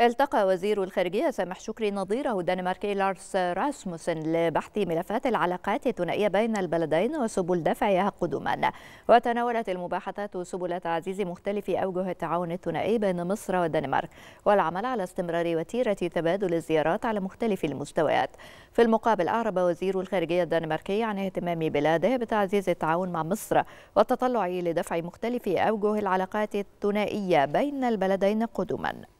التقى وزير الخارجية سامح شكري نظيره الدنماركي لارس راسموسن لبحث ملفات العلاقات الثنائية بين البلدين وسبل دفعها قدما وتناولت المباحثات سبل تعزيز مختلف أوجه التعاون الثنائي بين مصر والدنمارك والعمل على استمرار وتيرة تبادل الزيارات على مختلف المستويات في المقابل أعرب وزير الخارجية الدنماركي عن اهتمام بلاده بتعزيز التعاون مع مصر والتطلع لدفع مختلف أوجه العلاقات الثنائية بين البلدين قدماً